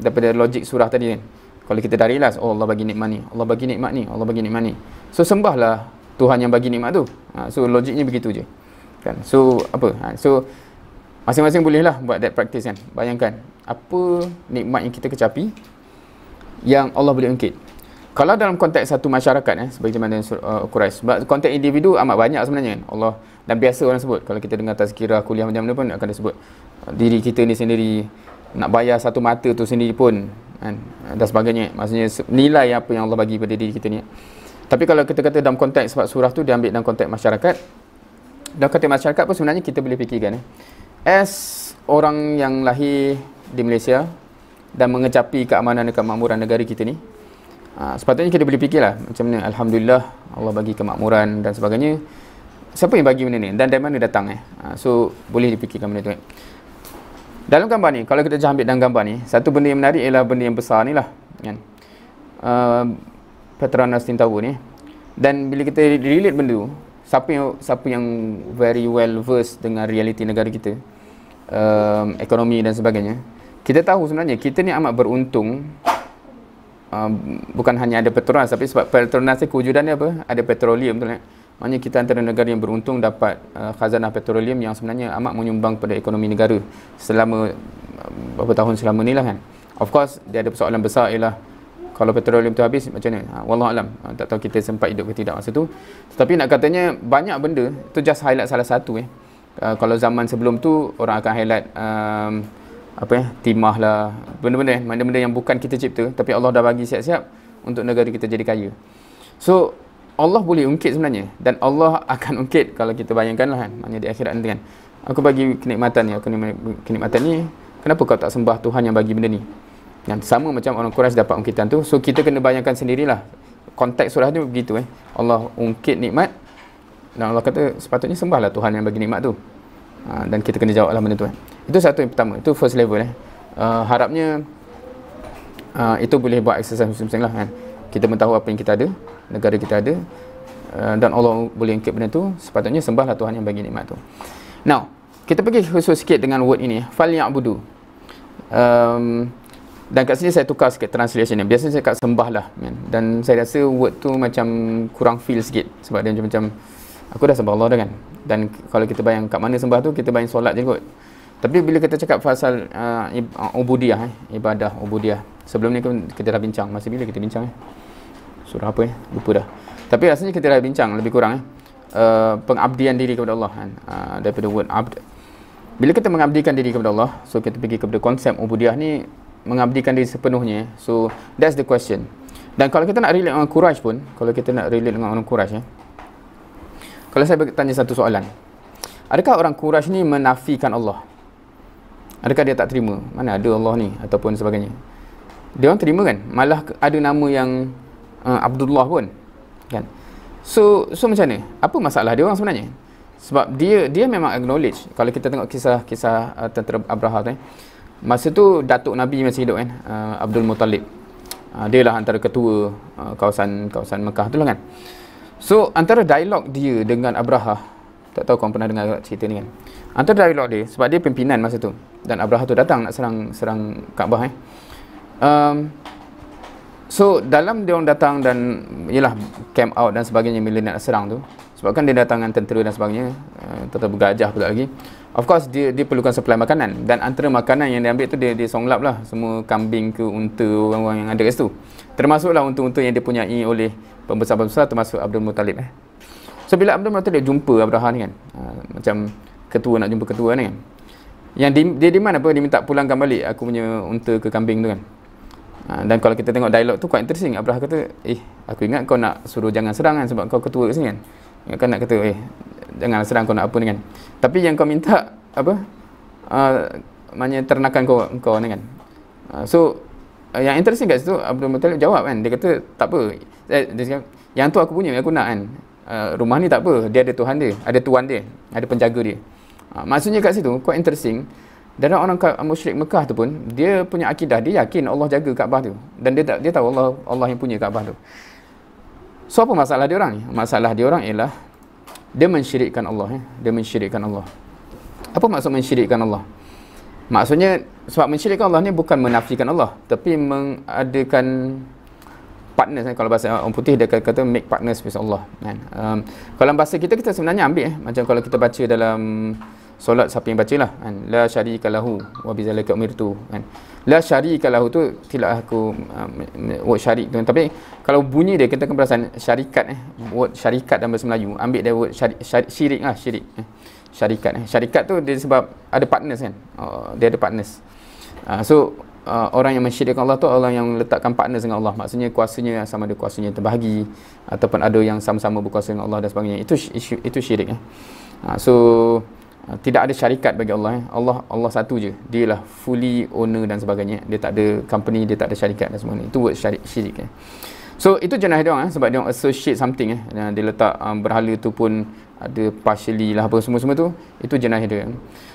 daripada logik surah tadi kan kalau kita dah ilas, oh Allah bagi nikmat ni, Allah bagi nikmat ni, Allah bagi nikmat ni. So sembahlah Tuhan yang bagi nikmat tu. Ha, so logiknya begitu je kan so apa ha, so masing-masing bolehlah buat that practice kan bayangkan apa nikmat yang kita kecapi yang Allah boleh ungkit kalau dalam konteks satu masyarakat eh sebagaimana uh, Quraisy sebab konteks individu amat banyak sebenarnya kan? Allah dan biasa orang sebut kalau kita dengar tazkirah kuliah macam mana pun akan disebut uh, diri kita ni sendiri nak bayar satu mata tu sendiri pun kan? Uh, dan sebagainya maksudnya nilai apa yang Allah bagi pada diri kita ni tapi kalau kita kata dalam konteks sebab surah tu diambil dalam konteks masyarakat dalam kata masyarakat pun sebenarnya kita boleh fikirkan eh. as orang yang lahir di Malaysia dan mengecapi keamanan dan kemakmuran negara kita ni uh, sepatutnya kita boleh fikirlah macam mana Alhamdulillah Allah bagi kemakmuran dan sebagainya siapa yang bagi benda ni dan dari mana datang eh? Uh, so boleh dipikirkan benda tu eh? dalam gambar ni kalau kita jangan ambil dalam gambar ni satu benda yang menarik ialah benda yang besar ni lah kan? Uh, ehm, Petronas Tintawu ni dan bila kita relate benda tu siapa yang siapa yang very well versed dengan realiti negara kita um, ekonomi dan sebagainya kita tahu sebenarnya kita ni amat beruntung um, bukan hanya ada petronas tapi sebab petronas ni kewujudannya apa ada petroleum tu tak maknanya kita antara negara yang beruntung dapat uh, khazanah petroleum yang sebenarnya amat menyumbang pada ekonomi negara selama um, beberapa tahun selama ni lah kan of course dia ada persoalan besar ialah kalau petroleum tu habis macam mana ha, wallah alam ha, tak tahu kita sempat hidup ke tidak masa tu tetapi nak katanya banyak benda tu just highlight salah satu eh uh, kalau zaman sebelum tu orang akan highlight um, apa ya timah lah benda-benda eh benda-benda yang bukan kita cipta tapi Allah dah bagi siap-siap untuk negara kita jadi kaya so Allah boleh ungkit sebenarnya dan Allah <laughs> akan ungkit kalau kita bayangkan lah kan maknanya di akhirat nanti kan aku bagi kenikmatan ni aku ni kenikmatan ni kenapa kau tak sembah Tuhan yang bagi benda ni yang sama macam orang Quraisy dapat ungkitan tu. So kita kena bayangkan sendirilah. Konteks surah ni begitu eh. Allah ungkit nikmat. Dan Allah kata sepatutnya sembahlah Tuhan yang bagi nikmat tu. Ha, dan kita kena jawablah benda tu eh. Itu satu yang pertama. Itu first level eh. Uh, harapnya uh, itu boleh buat exercise masing-masing lah kan. Kita mentahu apa yang kita ada. Negara kita ada. Uh, dan Allah boleh ungkit benda tu. Sepatutnya sembahlah Tuhan yang bagi nikmat tu. Now, kita pergi khusus sikit dengan word ini. Eh. Fal ya'budu. Um, dan kat sini saya tukar sikit translation ni. Biasanya saya kat sembah lah. Kan? Dan saya rasa word tu macam kurang feel sikit. Sebab dia macam-macam, aku dah sembah Allah dah kan. Dan kalau kita bayang kat mana sembah tu, kita bayang solat je kot. Tapi bila kita cakap pasal uh, uh ubudiah, eh? ibadah, ubudiah. Sebelum ni kita dah bincang. Masa bila kita bincang eh? Surah apa eh? Lupa dah. Tapi rasanya kita dah bincang lebih kurang eh? Uh, pengabdian diri kepada Allah kan? Uh, daripada word abd. Bila kita mengabdikan diri kepada Allah, so kita pergi kepada konsep ubudiah ni, mengabdikan diri sepenuhnya. So that's the question. Dan kalau kita nak relate dengan Quraisy pun, kalau kita nak relate dengan orang Quraisy ya. Eh, kalau saya bertanya satu soalan. Adakah orang Quraisy ni menafikan Allah? Adakah dia tak terima? Mana ada Allah ni ataupun sebagainya. Dia orang terima kan? Malah ada nama yang uh, Abdullah pun. Kan? So so macam ni Apa masalah dia orang sebenarnya? Sebab dia dia memang acknowledge kalau kita tengok kisah-kisah uh, tentera Abraha tu eh. Masa tu Datuk Nabi masih hidup kan uh, Abdul Muttalib uh, Dia lah antara ketua uh, kawasan kawasan Mekah tu lah kan So antara dialog dia dengan Abraha Tak tahu korang pernah dengar cerita ni kan Antara dialog dia sebab dia pimpinan masa tu Dan Abraha tu datang nak serang serang Kaabah eh um, So dalam dia orang datang dan Yelah camp out dan sebagainya Bila nak serang tu Sebabkan dia datang tentera dan sebagainya eh, Tentera bergajah pula lagi Of course dia, dia perlukan supply makanan Dan antara makanan yang dia ambil tu dia, dia songlap lah Semua kambing ke unta orang-orang yang ada kat situ Termasuklah unta-unta yang dipunyai oleh Pembesar-pembesar termasuk Abdul Muttalib eh. So bila Abdul Muttalib jumpa Abraha ni kan ha, Macam ketua nak jumpa ketua ni kan yang di, dia demand apa? Dia minta pulangkan balik aku punya unta ke kambing tu kan. Ha, dan kalau kita tengok dialog tu quite interesting. Abraha kata, eh aku ingat kau nak suruh jangan serang kan sebab kau ketua kat sini kan kau nak kata eh jangan serang kau nak apa ni kan tapi yang kau minta apa uh, maknanya ternakan kau kau ni kan uh, so uh, yang interesting kat situ Abdul Muttalib jawab kan dia kata tak apa eh, dia cakap, yang tu aku punya aku nak kan uh, rumah ni tak apa dia ada tuhan dia ada tuan dia ada penjaga dia uh, maksudnya kat situ kau interesting dan orang musyrik Mekah tu pun dia punya akidah dia yakin Allah jaga Kaabah tu dan dia tak dia tahu Allah Allah yang punya Kaabah tu So apa masalah dia orang ni? Masalah dia orang ialah dia mensyirikkan Allah eh? Dia mensyirikkan Allah. Apa maksud mensyirikkan Allah? Maksudnya sebab mensyirikkan Allah ni bukan menafikan Allah tapi mengadakan partners eh? kalau bahasa orang putih dia kata make partners with Allah kan. Um, kalau bahasa kita kita sebenarnya ambil eh? macam kalau kita baca dalam solat siapa yang bacalah kan la syarika wa bizalika umirtu kan la syarika lahu tu tidak aku uh, word syarik tu tapi kalau bunyi dia kita perasan syarikat eh word syarikat dalam bahasa Melayu ambil dia word syarik, syarik, syirik lah syirik eh. syarikat eh. syarikat tu dia sebab ada partners kan oh, dia ada partners uh, so uh, orang yang mensyirikkan Allah tu orang yang letakkan partners dengan Allah maksudnya kuasanya sama ada kuasanya terbahagi ataupun ada yang sama-sama berkuasa dengan Allah dan sebagainya itu itu syirik eh. uh, so Ah, tidak ada syarikat bagi Allah eh. Allah Allah satu je dia lah fully owner dan sebagainya dia tak ada company dia tak ada syarikat dan semua ni itu word syarik, syirik eh. so itu jenayah dia orang eh, sebab dia orang associate something eh. dan dia letak um, berhala tu pun ada partially lah apa semua-semua tu itu jenayah dia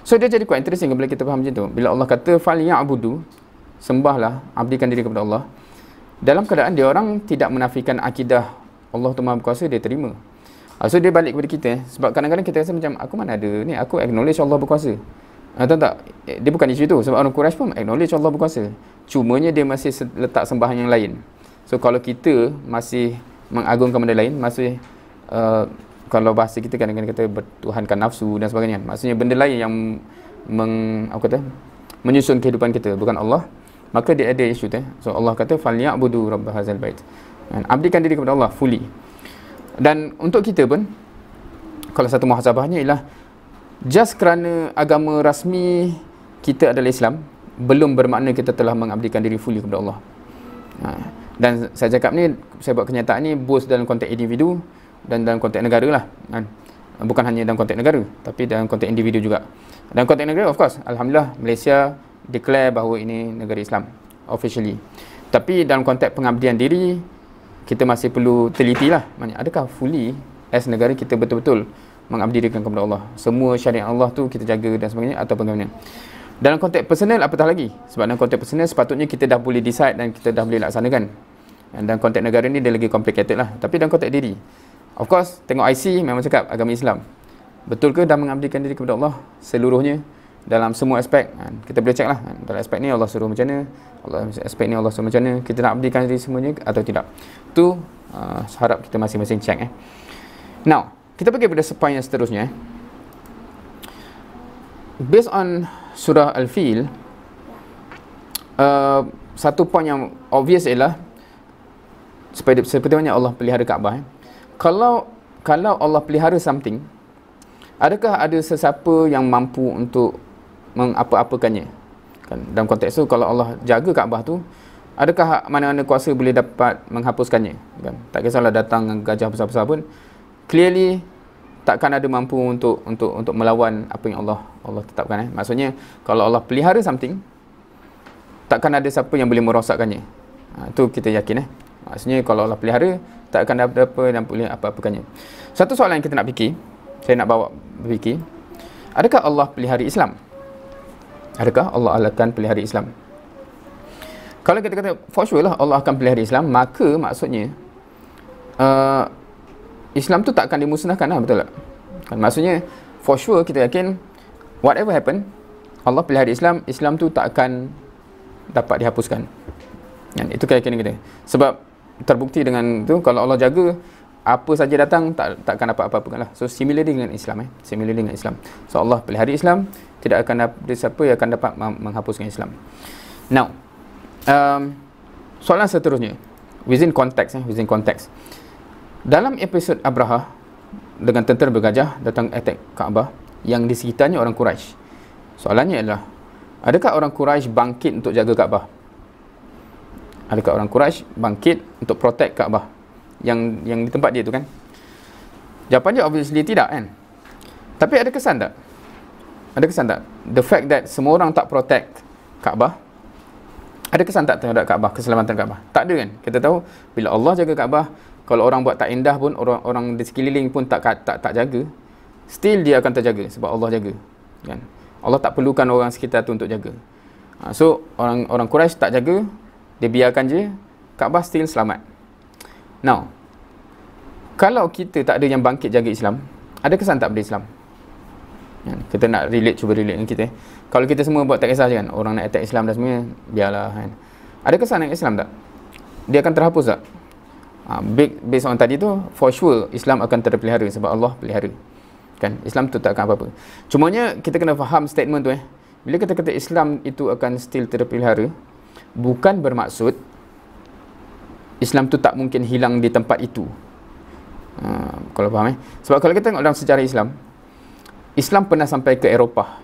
so dia jadi quite interesting bila kita faham macam tu bila Allah kata faliyah ya'budu sembahlah abdikan diri kepada Allah dalam keadaan dia orang tidak menafikan akidah Allah tu maha kuasa dia terima Ha, so dia balik kepada kita eh. Sebab kadang-kadang kita rasa macam aku mana ada ni aku acknowledge Allah berkuasa. Ha, tahu tak? Dia bukan isu itu Sebab orang Quraisy pun acknowledge Allah berkuasa. Cumanya dia masih letak sembahan yang lain. So kalau kita masih mengagungkan benda lain, masih uh, kalau bahasa kita kadang-kadang kata bertuhankan nafsu dan sebagainya. Maksudnya benda lain yang meng, aku kata, menyusun kehidupan kita bukan Allah maka dia ada isu tu eh? so Allah kata falyabudu rabb hazal bait dan ah, abdikan diri kepada Allah fully dan untuk kita pun kalau satu muhasabahnya ialah just kerana agama rasmi kita adalah Islam belum bermakna kita telah mengabdikan diri fully kepada Allah ha. dan saya cakap ni saya buat kenyataan ni both dalam konteks individu dan dalam konteks negara lah ha. bukan hanya dalam konteks negara tapi dalam konteks individu juga dalam konteks negara of course Alhamdulillah Malaysia declare bahawa ini negara Islam officially tapi dalam konteks pengabdian diri kita masih perlu teliti lah Maksudnya, adakah fully as negara kita betul-betul mengabdirikan kepada Allah semua syariat Allah tu kita jaga dan sebagainya atau bagaimana dalam konteks personal apatah lagi sebab dalam konteks personal sepatutnya kita dah boleh decide dan kita dah boleh laksanakan dan dalam konteks negara ni dia lagi complicated lah tapi dalam konteks diri of course tengok IC memang cakap agama Islam betul ke dah mengabdikan diri kepada Allah seluruhnya dalam semua aspek ha, kita boleh cek lah ha, dalam aspek ni Allah suruh macam mana aspek ni Allah suruh macam mana kita nak abdikan diri semuanya atau tidak tu uh, harap kita masing-masing cek eh. now kita pergi pada sepanjang yang seterusnya eh. based on surah Al-Fil uh, satu point yang obvious ialah seperti, seperti mana Allah pelihara Kaabah eh. kalau kalau Allah pelihara something adakah ada sesiapa yang mampu untuk mengapa-apakannya kan dalam konteks tu kalau Allah jaga Kaabah tu adakah mana-mana kuasa boleh dapat menghapuskannya kan tak kisahlah datang gajah besar-besar pun clearly takkan ada mampu untuk untuk untuk melawan apa yang Allah Allah tetapkan eh maksudnya kalau Allah pelihara something takkan ada siapa yang boleh merosakkannya ha, kita yakin eh maksudnya kalau Allah pelihara takkan ada apa yang boleh apa-apakannya satu soalan yang kita nak fikir saya nak bawa fikir adakah Allah pelihara Islam Adakah Allah akan pelihara Islam? Kalau kita kata for sure lah Allah akan pelihara Islam, maka maksudnya uh, Islam tu tak akan dimusnahkan lah, betul tak? Kan maksudnya for sure kita yakin whatever happen, Allah pelihara Islam, Islam tu tak akan dapat dihapuskan. Dan itu keyakinan kita. Sebab terbukti dengan tu kalau Allah jaga apa saja datang tak takkan dapat apa-apa kan lah. So similar dengan Islam eh. Similar dengan Islam. So Allah pelihara Islam tidak akan ada siapa yang akan dapat menghapuskan Islam. Now. Um, soalan seterusnya within context eh, within context. Dalam episod Abraha dengan tentera bergajah datang attack Kaabah yang di sekitarnya orang Quraisy. Soalannya adalah adakah orang Quraisy bangkit untuk jaga Kaabah? Adakah orang Quraisy bangkit untuk protect Kaabah? yang yang di tempat dia tu kan? Jawapan dia obviously tidak kan? Tapi ada kesan tak? Ada kesan tak? The fact that semua orang tak protect Kaabah ada kesan tak terhadap Kaabah, keselamatan Kaabah? Tak ada kan? Kita tahu bila Allah jaga Kaabah, kalau orang buat tak indah pun, orang orang di sekeliling pun tak tak tak jaga, still dia akan terjaga sebab Allah jaga. Kan? Allah tak perlukan orang sekitar tu untuk jaga. Ha, so, orang orang Quraisy tak jaga, dia biarkan je, Kaabah still selamat. Now Kalau kita tak ada yang bangkit jaga Islam Ada kesan tak pada Islam? Kan, kita nak relate, cuba relate dengan kita eh. Kalau kita semua buat tak kisah je kan Orang nak attack Islam dan semuanya Biarlah kan Ada kesan dengan Islam tak? Dia akan terhapus tak? Ah, big based on tadi tu For sure Islam akan terpelihara Sebab Allah pelihara Kan? Islam tu tak akan apa-apa Cumanya kita kena faham statement tu eh Bila kita kata Islam itu akan still terpelihara Bukan bermaksud Islam tu tak mungkin hilang di tempat itu uh, kalau faham eh sebab kalau kita tengok dalam sejarah Islam Islam pernah sampai ke Eropah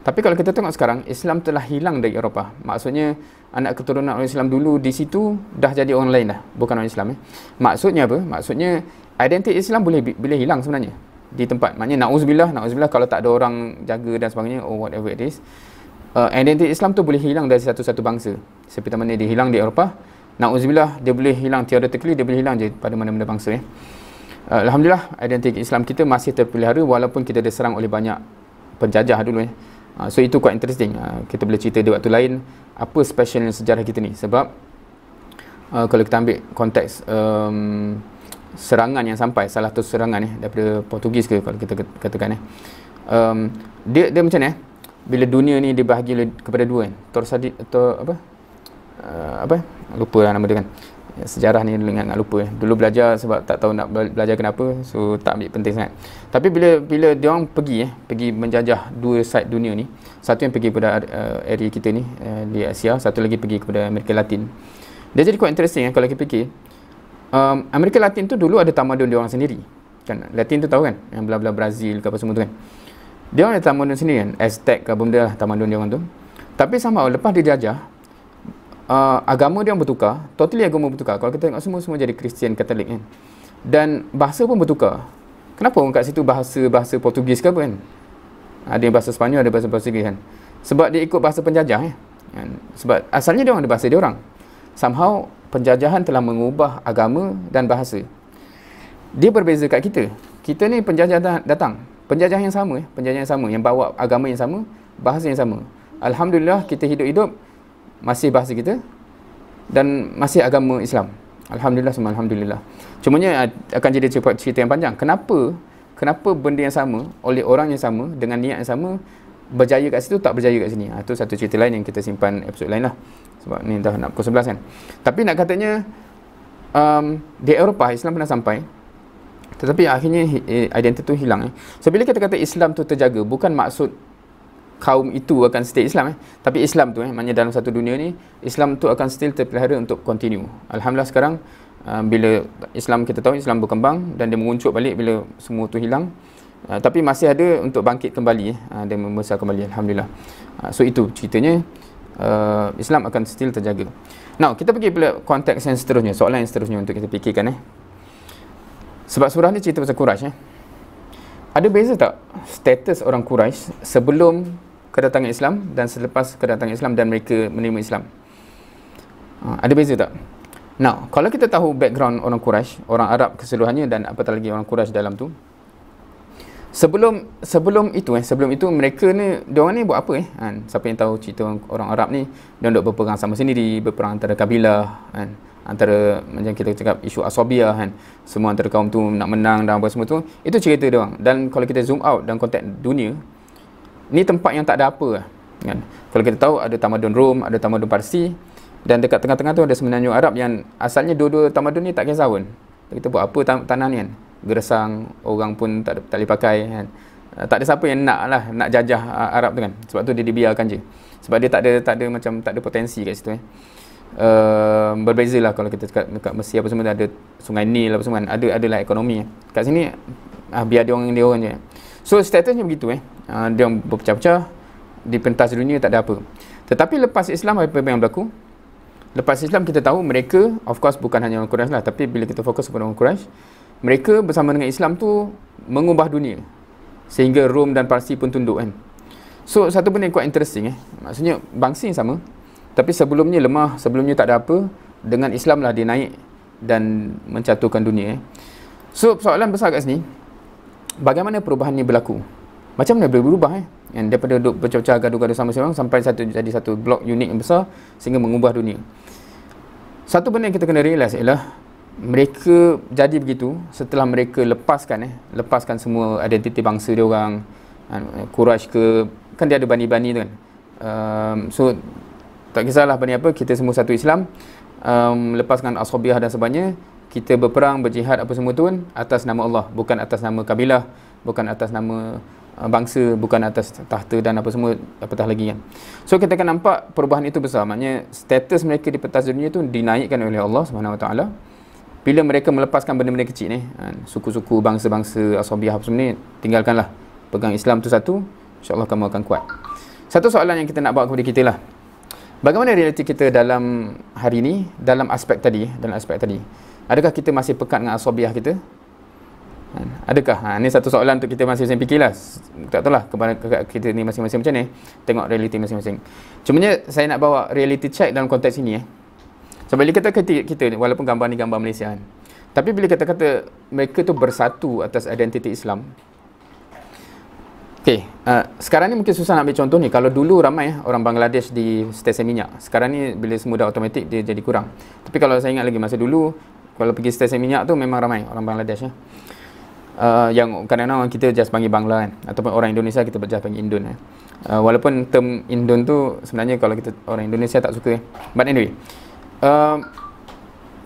tapi kalau kita tengok sekarang Islam telah hilang dari Eropah maksudnya anak keturunan orang Islam dulu di situ dah jadi orang lain dah bukan orang Islam eh maksudnya apa maksudnya identiti Islam boleh boleh hilang sebenarnya di tempat maknanya nauzubillah nauzubillah kalau tak ada orang jaga dan sebagainya or oh, whatever it is uh, identiti Islam tu boleh hilang dari satu-satu bangsa seperti mana dia hilang di Eropah Na'udzubillah, dia boleh hilang tiada theoretically, dia boleh hilang je pada mana-mana bangsa. Eh. Alhamdulillah, identiti Islam kita masih terpelihara walaupun kita diserang oleh banyak penjajah dulu. Eh. So, itu quite interesting. Ah, kita boleh cerita di waktu lain apa special sejarah kita ni. Sebab ah, kalau kita ambil konteks um, serangan yang sampai, salah satu serangan ya daripada Portugis ke kalau kita katakan. ya. Um, dia, dia macam ni, ya eh? bila dunia ni dibahagi kepada dua. Eh. Torsadi, atau apa? uh, apa lupa lah nama dia kan ya, sejarah ni dengan ingat nak lupa dulu belajar sebab tak tahu nak belajar kenapa so tak ambil penting sangat tapi bila bila dia orang pergi eh pergi menjajah dua side dunia ni satu yang pergi kepada uh, area kita ni uh, di Asia satu lagi pergi kepada Amerika Latin dia jadi quite interesting eh, kalau kita fikir um, Amerika Latin tu dulu ada tamadun dia orang sendiri kan Latin tu tahu kan yang belah-belah Brazil ke apa semua tu kan dia orang ada tamadun sendiri kan Aztec ke apa benda lah tamadun dia orang tu tapi sama lepas dia jajah uh, agama dia bertukar, totally agama bertukar. Kalau kita tengok semua semua jadi Kristian Katolik kan. Dan bahasa pun bertukar. Kenapa orang kat situ bahasa bahasa Portugis ke apa kan? Ada yang bahasa Sepanyol, ada bahasa Portugis kan. Sebab dia ikut bahasa penjajah eh? kan. Sebab asalnya dia orang ada bahasa dia orang. Somehow penjajahan telah mengubah agama dan bahasa. Dia berbeza kat kita. Kita ni penjajah datang. Penjajah yang sama, eh? penjajah yang sama, yang bawa agama yang sama, bahasa yang sama. Alhamdulillah kita hidup-hidup masih bahasa kita dan masih agama Islam. Alhamdulillah semua alhamdulillah. Cuma nya ah, akan jadi cepat cerita yang panjang. Kenapa? Kenapa benda yang sama oleh orang yang sama dengan niat yang sama berjaya kat situ tak berjaya kat sini? Ah ha, tu satu cerita lain yang kita simpan episod lainlah. Sebab ni dah nak pukul 11 kan. Tapi nak katanya um, di Eropah Islam pernah sampai tetapi akhirnya eh, identiti tu hilang. Eh. So bila kita kata Islam tu terjaga bukan maksud kaum itu akan stay Islam eh. Tapi Islam tu eh, maknanya dalam satu dunia ni, Islam tu akan still terpelihara untuk continue. Alhamdulillah sekarang, uh, bila Islam kita tahu, Islam berkembang dan dia menguncup balik bila semua tu hilang. Uh, tapi masih ada untuk bangkit kembali eh, uh, dan membesar kembali. Alhamdulillah. Uh, so itu ceritanya. Uh, Islam akan still terjaga. Now, kita pergi pula konteks yang seterusnya, soalan yang seterusnya untuk kita fikirkan eh. Sebab surah ni cerita pasal Quraisy eh. Ada beza tak status orang Quraisy sebelum kedatangan Islam dan selepas kedatangan Islam dan mereka menerima Islam. Ha, ada beza tak? Now, kalau kita tahu background orang Quraisy, orang Arab keseluruhannya dan apatah lagi orang Quraisy dalam tu. Sebelum sebelum itu eh, sebelum itu mereka ni dia orang ni buat apa eh? Kan? Siapa yang tahu cerita orang Arab ni, dia duk berperang sama sendiri, berperang antara kabilah kan antara macam kita cakap isu asabiah kan semua antara kaum tu nak menang dan apa semua tu itu cerita dia orang dan kalau kita zoom out dalam konteks dunia ni tempat yang tak ada apa lah, kan kalau kita tahu ada tamadun Rom ada tamadun Parsi dan dekat tengah-tengah tu ada semenanjung Arab yang asalnya dua-dua tamadun ni tak kisah pun kita buat apa tan- tanah ni kan gersang orang pun tak ada, tak boleh pakai kan eh, tak ada siapa yang nak lah nak jajah uh, Arab tu kan sebab tu dia dibiarkan je sebab dia tak ada tak ada macam tak ada potensi kat situ eh Uh, ehm, berbezalah kalau kita dekat, dekat Mesir apa semua ada sungai Nil apa semua kan? ada adalah ekonomi eh. kat sini ah, biar dia orang dia orang je so statusnya begitu eh Ah, dia berpecah-pecah di pentas dunia tak ada apa tetapi lepas Islam apa yang berlaku lepas Islam kita tahu mereka of course bukan hanya orang Quraisy lah tapi bila kita fokus kepada orang Quraisy mereka bersama dengan Islam tu mengubah dunia sehingga Rom dan Parsi pun tunduk kan so satu benda yang quite interesting eh maksudnya bangsa yang sama tapi sebelumnya lemah sebelumnya tak ada apa dengan Islam lah dia naik dan mencaturkan dunia eh. so soalan besar kat sini bagaimana perubahan ni berlaku macam mana boleh berubah eh yang daripada duduk bercocah gaduh-gaduh sama seorang sampai satu jadi satu blok unik yang besar sehingga mengubah dunia satu benda yang kita kena realize ialah mereka jadi begitu setelah mereka lepaskan eh lepaskan semua identiti bangsa dia orang kuraj kan, ke kan dia ada bani-bani tu kan um, so tak kisahlah bani apa kita semua satu Islam um, lepaskan ashabiah dan sebagainya kita berperang berjihad apa semua tu kan atas nama Allah bukan atas nama kabilah bukan atas nama Ah, bangsa bukan atas tahta dan apa semua apatah lagi kan. So kita akan nampak perubahan itu besar. Maknanya status mereka di pentas dunia itu dinaikkan oleh Allah Subhanahu Wa Taala. Bila mereka melepaskan benda-benda kecil ni, ah, suku-suku, bangsa-bangsa, asabiah apa semua ni, tinggalkanlah. Pegang Islam tu satu, insyaAllah kamu akan kuat. Satu soalan yang kita nak bawa kepada kita lah. Bagaimana realiti kita dalam hari ini, dalam aspek tadi, dalam aspek tadi? Adakah kita masih pekat dengan asabiah kita? Kan? Adakah? Ha, ini satu soalan untuk kita masing-masing fikirlah. Tak lah. kepada kita ni masing-masing macam ni. Eh? Tengok realiti masing-masing. Cuma ni saya nak bawa reality check dalam konteks ini. Eh. Sebab bila kita kata kita ni, walaupun gambar ni gambar Malaysia kan. Tapi bila kata-kata mereka tu bersatu atas identiti Islam. Okay, uh, sekarang ni mungkin susah nak ambil contoh ni. Kalau dulu ramai eh, orang Bangladesh di stesen minyak. Sekarang ni bila semua dah automatik, dia jadi kurang. Tapi kalau saya ingat lagi masa dulu, kalau pergi stesen minyak tu memang ramai orang Bangladesh. Eh uh, yang kadang-kadang orang kita just panggil Bangla kan ataupun orang Indonesia kita just panggil Indon eh. uh, walaupun term Indon tu sebenarnya kalau kita orang Indonesia tak suka eh. but anyway uh,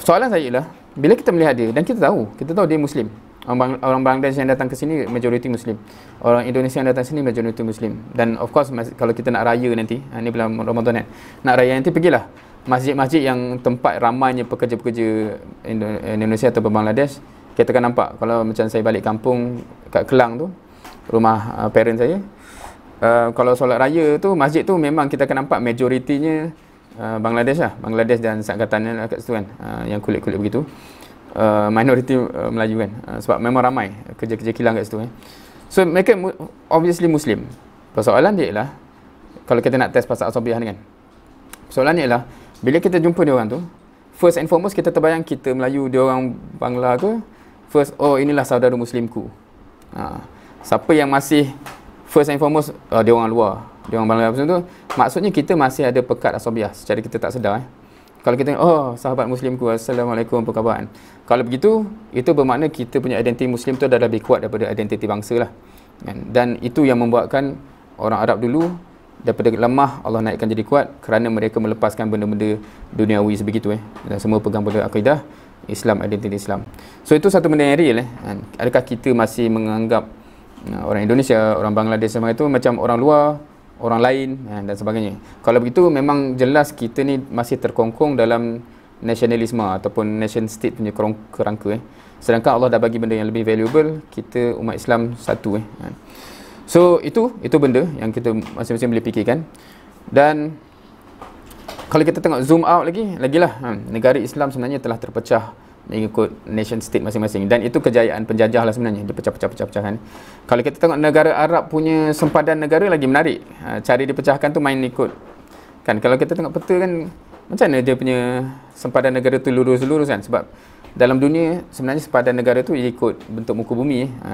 soalan saya ialah bila kita melihat dia dan kita tahu kita tahu dia Muslim orang Bangladesh yang datang ke sini majoriti Muslim orang Indonesia yang datang sini majoriti Muslim dan of course kalau kita nak raya nanti ha, ni bulan Ramadan kan nak raya nanti pergilah masjid-masjid yang tempat ramainya pekerja-pekerja Indonesia atau Bangladesh kita akan nampak kalau macam saya balik kampung kat Kelang tu rumah uh, parent saya uh, kalau solat raya tu masjid tu memang kita akan nampak majoritinya uh, Bangladesh lah Bangladesh dan seangkatan lah kat situ kan uh, yang kulit-kulit begitu uh, minoriti uh, Melayu kan uh, sebab memang ramai kerja-kerja kilang kat situ kan so mereka mu- obviously Muslim persoalan dia ialah kalau kita nak test pasal asobiah ni kan persoalan dia ialah bila kita jumpa dia orang tu first and foremost kita terbayang kita Melayu dia orang Bangla ke first oh inilah saudara muslimku ha. siapa yang masih first and foremost uh, dia orang luar dia orang balai macam tu maksudnya kita masih ada pekat asabiah secara kita tak sedar eh. kalau kita oh sahabat muslimku assalamualaikum apa khabar kalau begitu itu bermakna kita punya identiti muslim tu adalah lebih kuat daripada identiti bangsa lah kan? dan itu yang membuatkan orang Arab dulu daripada lemah Allah naikkan jadi kuat kerana mereka melepaskan benda-benda duniawi sebegitu eh dan semua pegang pada akidah Islam, identiti Islam. So itu satu benda yang real eh. Kan? Adakah kita masih menganggap uh, orang Indonesia, orang Bangladesh sama itu macam orang luar, orang lain eh, dan sebagainya. Kalau begitu memang jelas kita ni masih terkongkong dalam nasionalisme ataupun nation state punya kerangka eh. Sedangkan Allah dah bagi benda yang lebih valuable, kita umat Islam satu eh. Kan? So itu itu benda yang kita masing-masing boleh fikirkan. Dan kalau kita tengok zoom out lagi, lagilah ha, negara Islam sebenarnya telah terpecah mengikut nation state masing-masing dan itu kejayaan penjajah lah sebenarnya dia pecah-pecah-pecah-pecahan kalau kita tengok negara Arab punya sempadan negara lagi menarik ha, cara dipecahkan tu main ikut kan kalau kita tengok peta kan macam mana dia punya sempadan negara tu lurus-lurus kan sebab dalam dunia sebenarnya sempadan negara tu ikut bentuk muka bumi eh. ha,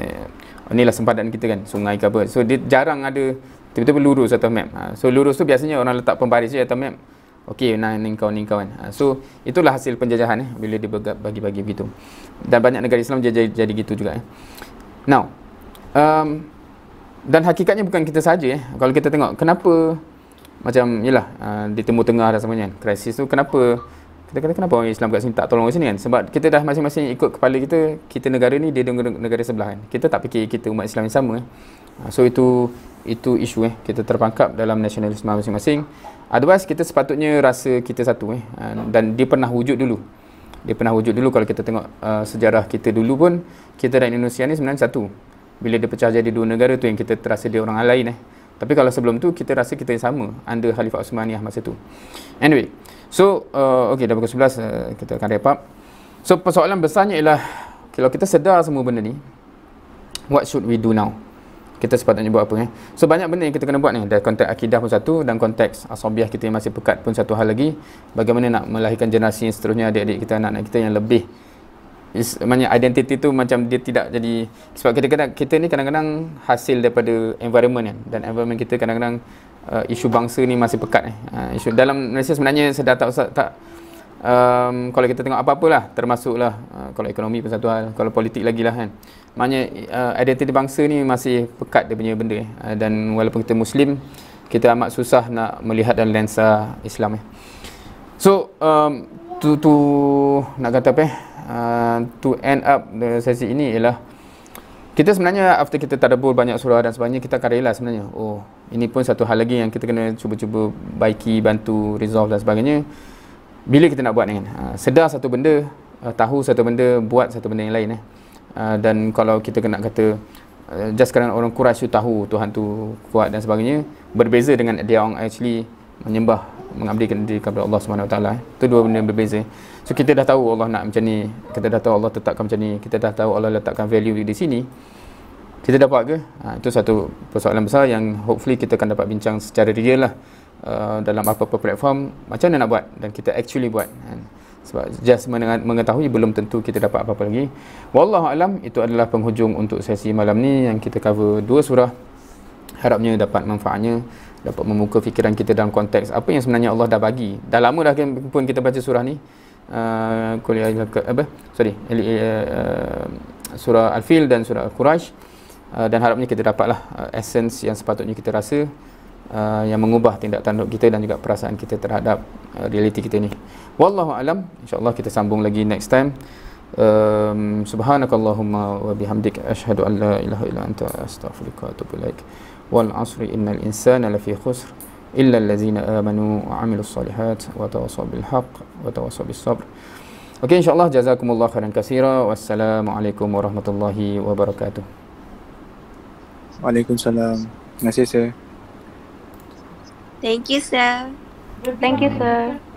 eh, inilah sempadan kita kan sungai ke apa so dia jarang ada tiba-tiba lurus atau map. Ha, so lurus tu biasanya orang letak pembaris je atau map. Okey, nah, ni kau, ni kau kan. Ha, so, itulah hasil penjajahan eh, bila dia bagi-bagi begitu. Dan banyak negara Islam jadi, jadi, gitu juga. Eh. Now, um, dan hakikatnya bukan kita saja. Eh. Kalau kita tengok, kenapa macam, yelah, uh, di temur tengah dah sebenarnya, kan, krisis tu, kenapa kita kata kenapa orang Islam kat sini tak tolong kat sini kan? Sebab kita dah masing-masing ikut kepala kita, kita negara ni, dia negara sebelah kan. Kita tak fikir kita umat Islam yang sama. Eh. Ah, so itu itu isu eh kita terpangkap dalam nasionalisme masing-masing. Otherwise kita sepatutnya rasa kita satu eh ah, dan dia pernah wujud dulu. Dia pernah wujud dulu kalau kita tengok uh, sejarah kita dulu pun kita dan Indonesia ni sebenarnya satu. Bila dia pecah jadi dua negara tu yang kita terasa dia orang lain eh. Tapi kalau sebelum tu kita rasa kita yang sama under Khalifah Uthmaniyah masa tu. Anyway, so uh, okey dah pukul 11 uh, kita akan wrap up. So persoalan besarnya ialah kalau kita sedar semua benda ni what should we do now? kita sepatutnya buat apa eh? so banyak benda yang kita kena buat ni dari konteks akidah pun satu dan konteks asabiah kita yang masih pekat pun satu hal lagi bagaimana nak melahirkan generasi yang seterusnya adik-adik kita anak-anak kita yang lebih is, banyak identiti tu macam dia tidak jadi sebab kita kadang kita ni kadang-kadang hasil daripada environment kan? dan environment kita kadang-kadang uh, isu bangsa ni masih pekat eh? uh, isu dalam Malaysia sebenarnya saya dah tak, tak um, kalau kita tengok apa-apalah termasuklah uh, kalau ekonomi pun satu hal kalau politik lagi lah kan maknanya uh, identiti bangsa ni masih pekat dia punya benda uh, dan walaupun kita muslim kita amat susah nak melihat dalam lensa Islam ya. So um, to to nak kata apa eh? Uh, to end up the sesi ini ialah kita sebenarnya after kita tadabbur banyak surah dan sebagainya kita akan realize sebenarnya oh ini pun satu hal lagi yang kita kena cuba-cuba baiki bantu resolve dan sebagainya bila kita nak buat ni kan uh, sedar satu benda uh, tahu satu benda buat satu benda yang lain eh. Ah, dan kalau kita kena kata uh, just kerana orang Quraisy tu tahu Tuhan tu kuat dan sebagainya berbeza dengan dia orang actually menyembah mengabdikan diri kepada Allah Subhanahu taala itu eh. dua benda berbeza so kita dah tahu Allah nak macam ni kita dah tahu Allah tetapkan macam ni kita dah tahu Allah letakkan value di sini kita dapat ke? Ha, itu satu persoalan besar yang hopefully kita akan dapat bincang secara real lah uh, eh, dalam apa-apa platform macam mana nak buat dan kita actually buat. Ha sebab just mengetahui belum tentu kita dapat apa-apa lagi wallahu alam itu adalah penghujung untuk sesi malam ni yang kita cover dua surah harapnya dapat manfaatnya dapat membuka fikiran kita dalam konteks apa yang sebenarnya Allah dah bagi dah lama dah pun kita baca surah ni uh, kuliah uh, apa eh, eh, surah al-fil dan surah quraish uh, dan harapnya kita dapatlah uh, essence yang sepatutnya kita rasa uh, yang mengubah tindak tanduk kita dan juga perasaan kita terhadap uh, realiti kita ni wallahu alam insya Allah kita sambung lagi next time um, subhanakallahumma wa bihamdik ashhadu an la ilaha illa anta astaghfiruka wa atubu ilaik wal asri innal insana lafi khusr إلا الذين آمنوا وعملوا wa وتواصوا بالحق وتواصوا بالصبر أوكي إن شاء الله جزاكم الله خيرا كثيرا والسلام عليكم ورحمة الله وبركاته وعليكم السلام نسيسي Thank you, sir. Thank you, sir.